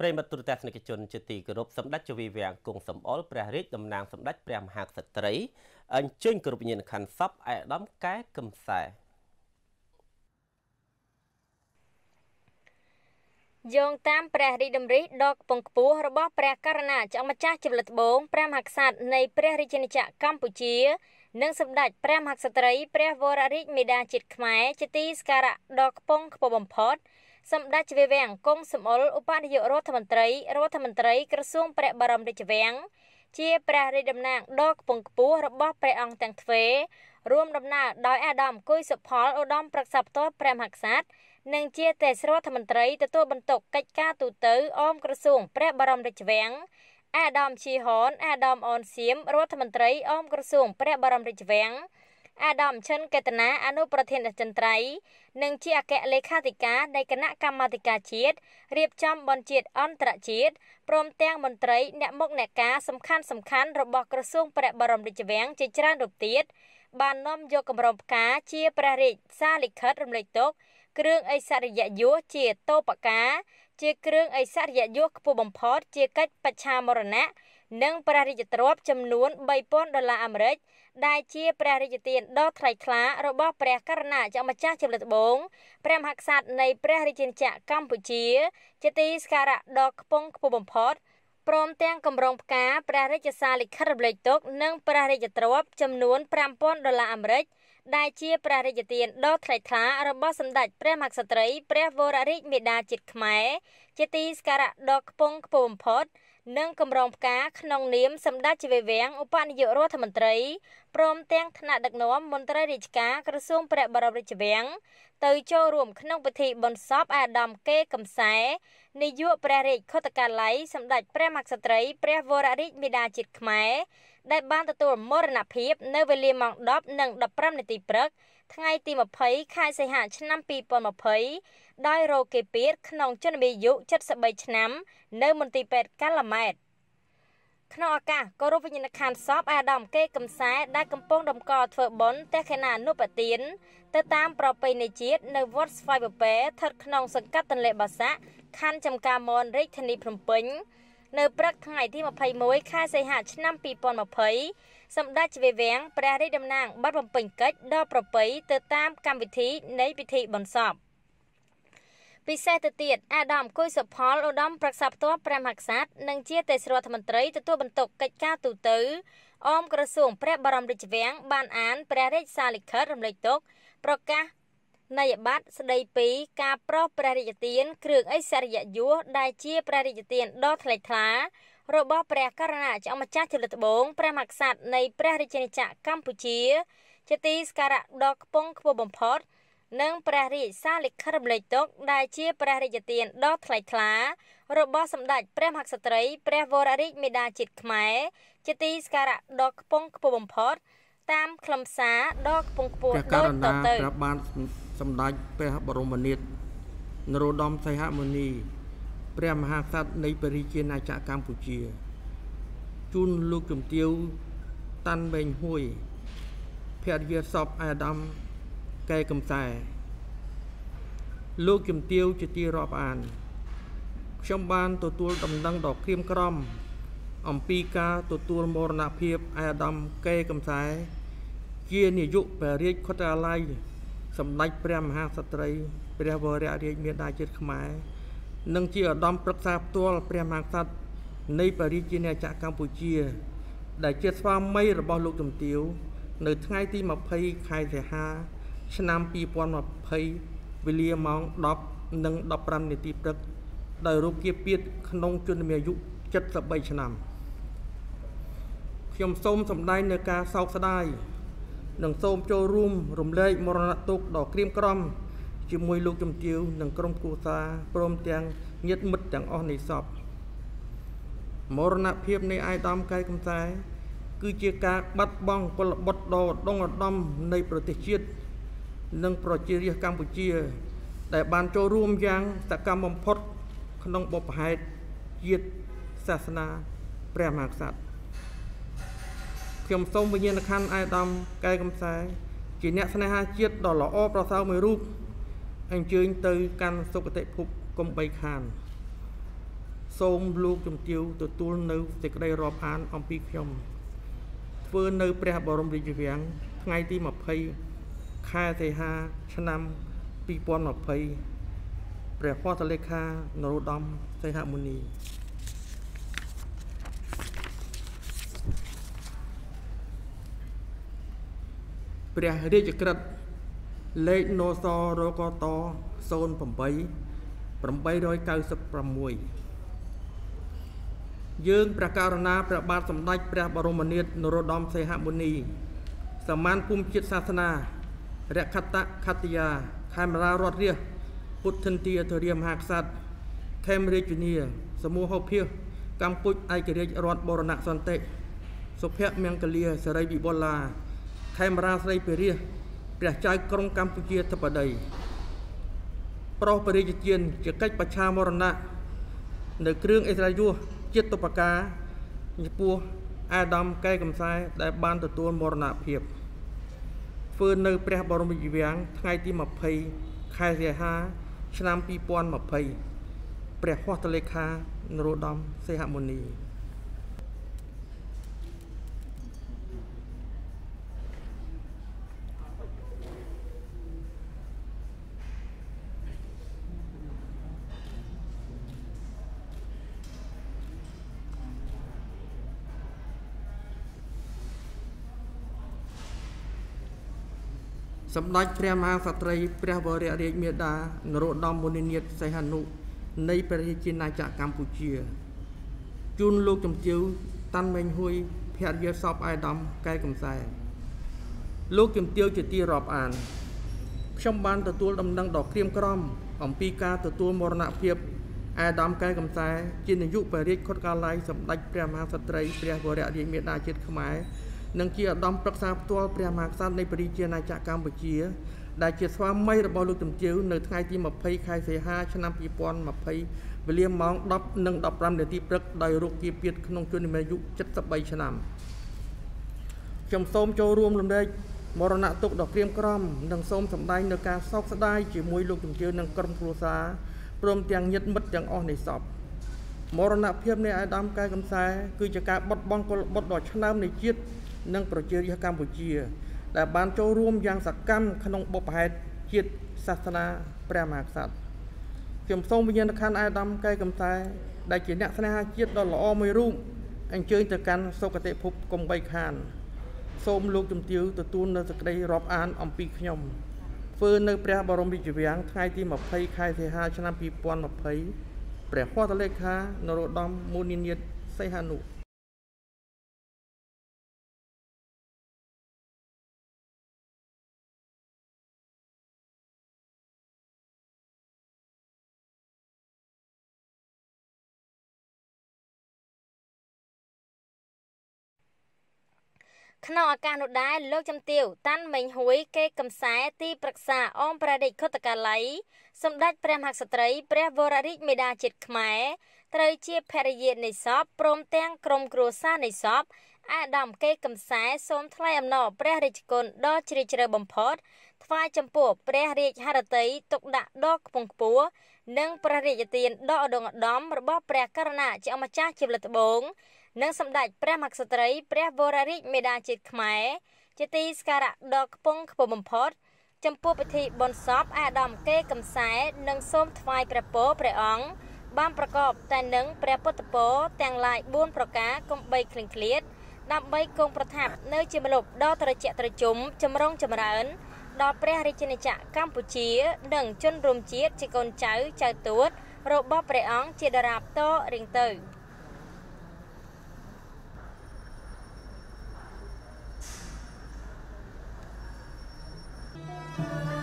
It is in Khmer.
ប្រិមត្តទូរទស្សនិកជនជាទីគោរពសម្ដេចជវីវាំងគង់សំអល់ព្រះរាជតំណាងសម្ដេចព្រះមហាក្សត្រីអញ្ជើញគោរពវិញ្ញាណក្ខន្ធសពឯកឧត្តមកែកឹមសែយោងតាមព្រះរាជដំរិះដ៏ខ្ពង់ខ្ពស់របស់ព្រះករណាចក្រម្ចាស់ជពលិតបងព្រះមហាក្សត្រនៃព្រះរាជាណាចក្រកម្ពុជា និងសម្ដេចព្រះមហាក្សត្រី ព្រះវររាជមេដាជាតិខ្មែរជាទីសក្ការៈដ៏ខ្ពង់ខ្ពស់បំផុតសម្ដេចជ្វេវាំងគង់សមុលឧបនាយករដ្ឋមន្ត្រីរដ្ឋមន្ត្រីក្រសួង ព្រះបរមរាជវាំងជាព្រះរាជតំណាងដ៏ខ្ពង់ខ្ពស់របស់ ព្រះអង្គទាំងទ្វេរួមដំណើរដោយអាដាមគុយសុផលឧត្តមប្រឹក្សាផ្ទាល់ព្រះមហាក្សត្រនិងជាទេសរដ្ឋមន្ត្រី ទទួលបន្ទុក កិច្ចការទូតអម ក្រសួង ព្រះបរមរាជវាំងអាដាមជីហនអាដាមអនសៀមរដ្ឋមន្ត្រីអមក្រសួងព្រះបរមរាជវាំងអាដាមឈិនកេតនាអនុប្រធានអចិន្ត្រៃយ៍និងជាអគ្គលេខាធិការនៃគណៈកម្មាធិការជាតិរៀបចំបុណ្យជាតិអន្តរជាតិព្រមទាំងមន្ត្រី អ្នកមុខអ្នកការសំខាន់សំខាន់របស់ក្រសួងព្រះបរមរាជវាំងជាច្រើនរូបទៀតបាននាំយកគម្រោងផ្កាជាព្រះរាជសារលិខិតរំលេចទុកគ្រឿងអិសរិយយសជាតោបកាជា គ្រឿងអិសរិយយសខ្ពស់បំផុតជាកិច្ចបច្ឆាមរណៈនិងព្រះរាជទ្រព្យចំនួន3000ដុល្លារអាមេរិកដែលជាព្រះរាជទានដ៏ថ្លៃថ្លារបស់ព្រះករុណាជាម្ចាស់ជាលើកដំបូងព្រះមហាក្សត្រនៃព្រះរាជាណាចក្រកម្ពុជា ជាទីសក្ការៈដ៏ខ្ពង់ខ្ពស់បំផុតព្រមទាំងគម្រោងផ្កាព្រះរាជសារលិខិតរំលែកទុកនិងព្រះរាជទ្រព្យចំនួន5000ដុល្លារអាមេរិកដែលជាព្រះរាជទានដ៏ថ្លៃថ្លារបស់សម្ដេចព្រះមហាក្សត្រីព្រះវររាជមេដាជាតិខ្មែរជាទីសក្ការៈដ៏ខ្ពង់ខ្ពស់បំផុតនិងកម្រងផ្កាក្នុងនាមសម្ដេចជាវេវាំងឧបនាយករដ្ឋមន្ត្រីព្រមទាំងថ្នាក់ដឹកនាំមន្ត្រីរាជការក្រសួងព្រះបរមរាជវាំងទៅចូលរួមក្នុងពិធីបុណ្យសពអាដាមកេកំសែនាយកព្រះរាជខុទ្ទកាល័យសម្ដេចព្រះមហាក្សត្រី ព្រះវររាជមេដាជាតិខ្មែរដែលបានទទួលមរណភាពនៅវេលាម៉ោង10និង15នាទីព្រឹកថ្ងៃទី20ខែសីហាឆ្នាំ2020ដោយរោគគេពៀតក្នុងជនអាយុ73ឆ្នាំ នៅមន្ទីរពេទ្យកាឡាម៉ែត ក្នុងឱកាសគោរពវិញ្ញាណក្ខន្ធសពអាដាមកេកំសែដែលកំពុងដំកល់ធ្វើបុណ្យទេខេណានុបទាន ទៅតាម ប្រពៃណីជាតិនៅវត្តស្វាយបពែស្ថិតក្នុង សង្កាត់ទន្លេបាសាក់ខណ្ឌចំការមនរាជធានីភ្នំពេញនៅព្រឹកថ្ងៃទី21ខែសីហាឆ្នាំ2020សម្ដេចជ្វេវាំងព្រះរាជតំណាងបាត់បំពេញកិច្ចដល់ប្រពៃទៅតាមកម្មវិធីនៃពិធីបុណ្យសពពិសេសទៅទៀតអាដាមគួយសុផលឧត្តមប្រឹក្សាផ្ទាល់ព្រះមហាក្សត្រនិងជា ទេសរដ្ឋមន្ត្រីទទួលបន្ទុកកិច្ចការទូតអមក្រសួងព្រះបរមរាជវាំងបានអានព្រះរាជសារលិខិតរំលែកទុក ប្រកាសនៃប័ណ្ណស្ដីពីការប្រោសព្រះរាជទានគ្រឿងអិសរិយយសដែលជាព្រះរាជទានដ៏ថ្លៃថ្លា របស់ព្រះករុណាព្រះម្ចាស់ជលត្បូងព្រះមហាក្សត្រនៃព្រះរាជាណាចក្រកម្ពុជាជាទីសក្ការៈដ៏ខ្ពង់ខ្ពស់បំផុតនិង ព្រះរាជសារលិខិតរំលែកទុកដែលជាព្រះរាជទានដ៏ថ្លៃថ្លា របស់សម្ដេចព្រះមហាក្សត្រីព្រះវររាជមេដាជាតិខ្មែរជាទីសក្ការៈដ៏ខ្ពង់ខ្ពស់បំផុតតាមខ្លឹមសារដ៏ខ្ពង់ខ្ពស់ដូចតទៅព្រះបានសម្ដេចព្រះបរមនាថនរោត្តមសីហមុនី ព្រះមហាក្សត្រនៃព្រះរាជាណាចក្រកម្ពុជាជូនលោកជំទាវតាន់វែងហួយភរិយាសពអាដាមកែកំសែលោកជំទាវជាទីរាប់អានខ្ញុំបានទទួលដំណឹងដ៏ក្រៀមក្រំអំពីការ ទទួលមរណភាពអាដាមកែកំសែជា នាយកបរិយាកខុទ្រាល័យសម្ដេចព្រះមហាក្សត្រីព្រះវររាជមាតាជាតិខ្មែរនិងជាឧត្តមប្រឹក្សាផ្ទាល់ព្រះមហាក្សត្រនៃបរិជាណាចក្រកម្ពុជា ដែលជាស្វាមីរបស់ លោកជំទាវនៅថ្ងៃទី20ខែសីហាឆ្នាំ2020វេលាម៉ោង10និង15នាទីព្រឹកដោយរូបគៀពៀតក្នុងជំនុំអាយុ73ឆ្នាំខ្ញុំសូមសម្ដែងនៅការសោកស្ដាយនិងសូមចូលរួមរំលែកមរណទុក្ខដ៏ក្រៀមក្រំជាមួយលោកជំទាវនិងក្រុមគ្រួសារព្រមទាំងញាតិមិត្តទាំងអស់នៃសពមរណភាពនៃអាយដាមកែកំសែគឺជាការបាត់បង់ពលបុត្រដ៏ដងឧត្តមនៃប្រទេសជាតិនិងប្រជារាស្ត្រកម្ពុជា ដែលបានចូលរួមយ៉ាងសកម្មបំផុត ក្នុងបុព្វហេតុជាតិសាសនា ព្រះមហាក្សត្រខ្ញុំសូមវិញ្ញាណក្ខន្ធអាយដាមកែកំសែជាអ្នកស្នេហាជាតិដ៏ល្អប្រសើរមួយរូបអញ្ជើញទៅ កាន់សុគតិភពកុំបីខាន សូមលោកជំទាវទទួលនៅ សេចក្តីរាប់អានអំពីខ្ញុំធ្វើនៅព្រះបរមរាជវាំងថ្ងៃទី20ខែសីហាឆ្នាំ2020ព្រះហត្ថលេខានរោត្តមសីហមុនីព្រះរាជក្រឹត្យលេខនសរកត08 896យើងព្រះករុណាព្រះបាទសម្ដេចព្រះ បរមនាថនរោត្តមសីហមុនីសមានភូមិជាតិសាសនារខតខតយាខេមរារដ្ឋរាជពុទ្ធិនទាធរាមហាក្សត្រខេមរាជវិនាសមូហោភាសកម្ពុជាឯករាជ្យរដ្ឋបរណសន្តិសុភមង្គលាសេរីវិបុលាខេមរាស្រីពិរិះព្រះចៅក្រុងកម្ពុជាធិបតី ប្រុសបរិយាជាជាកិច្ចបច្ឆាមរណៈនៅគ្រឿងអេស្រាយុសជាតិតុបការចំពោះអាដាមកែកំសែដែលបានទទួលមរណភាពធ្វើនៅ ព្រះបរមរាជវាំងថ្ងៃទី20ខែសីហា ឆ្នាំ2020ព្រះហស្ថលេខានរោត្តមសេហមុនីសម្ដេចព្រះមហាក្សត្រីព្រះវររាជមេដានរោត្តមមុនិនាថសីហនុនៃព្រះរាជាណាចក្រកម្ពុជាជូនលោកជំទាវតាន់មេងហ៊ួយភរិយាសពអៃដាមកែកំសែលោកជំទាវជាទីរាប់អានខ្ញុំបានទទួលដំណឹងដ៏ក្រៀមក្រំអំពីការទទួលមរណភាពអៃដាម កែកំសែជានាយកព្រះរាជខុទ្ទកាល័យសម្ដេចព្រះមហាក្សត្រីព្រះវររាជមេដាជាតិខ្មែរនិងជាឧត្តមប្រឹក្សាផ្ទាល់ព្រះមហាក្សត្រនៃព្រះរាជាណាចក្រកម្ពុជាដែលជាស្វាមីរបស់លោកទំជើនៅថ្ងៃទី20ខែសីហាឆ្នាំ2020វេលាម៉ោង10:15នាទីព្រឹកដោយរោគគាពាតក្នុងជនអាយុ73ឆ្នាំខ្ញុំសូមចូលរួមលំដែកមរណៈទុកដ៏ក្រៀមក្រំនិងសូមសម្ដែងនៅការសោកស្ដាយជាមួយលោកជំទាវនិងក្រុមគ្រួសារព្រមទាំងញាតិមិត្តទាំងអស់នៃសពមរណភាពនៃអាដាមកែកំសែ គឺជាការបត់បង់ពលបុត្រដ៏ឆ្នើមនៃជាតិនិង ប្រជារាស្ត្រកម្ពុជា ដែលបានចូលរួមយ៉ាងសកម្មក្នុងបុព្វហេតុជាតិសាសនាព្រះមហាក្សត្រខ្ញុំសូមវិញ្ញាណក្ខន្ធអាដាមកែកំតែ ដែលជាអ្នកស្នេហាជាតិដ៏ល្អមួយរូបអញ្ជើញទៅកាន់សុគតិភពកំបីខាន សូមលោកជំទាវទទួលនៅសេចក្តីរាប់អាន អំពីខ្ញុំធ្វើនៅ ព្រះបរមរាជវាំងថ្ងៃទី20ខែសីហាឆ្នាំ2020ព្រះហត្ថលេខា នរោត្តមមូនីនិតសីហនុក្នុងឱកាសនោះដែរលោកចំទាវតាន់មេងហួយគេកំសែ ទីប្រឹក្សាអមព្រះរាជខុទ្ទកាល័យសម្ដេចព្រះមហាក្សត្រីព្រះវររាជមេដាជាតិខ្មែរ ត្រូវជាភរិយានៃសពព្រមទាំងក្រុមគ្រួសារនៃសពអាដាមគេកំសែសូមថ្លែងអំណរព្រះរាជគុណដ៏ជ្រាលជ្រៅបំផុតថ្វាយចំពោះព្រះរាជហឫទ័យទុកដាក់ដ៏ខ្ពង់ខ្ពស់និងព្រះរាជទានដ៏ឧត្តុង្គឧត្តមរបស់ព្រះករុណាជាអម្ចាស់ជាលទ្ធបងនិងសម្ដេចព្រះមហស្ត្រីព្រះវររាជមេដាជាតិខ្មែរជាទីសក្ការៈដ៏ខ្ពង់ខ្ពស់បំផុតចំពោះពិធីបុណ្យសពអាដាមកេរកំសែនិងសូមថ្វាយព្រះពរព្រះអង្គបានប្រកបតែនឹងព្រះពុទ្ធពរទាំងឡាយ4ប្រការគំបីឃ្លៀងឃ្លាតដើម្បីគង់ប្រថាប់នៅជាមលប់ដ៏ត្រជាក់ត្រជុំចម្រុងចម្រើន ដល់ព្រះរាជាណាចក្រកម្ពុជា និងជនរួមជាតិជាកូនចៅចៅទួត របស់ព្រះអង្គជាដរាបតរៀងទៅ។ Thank you.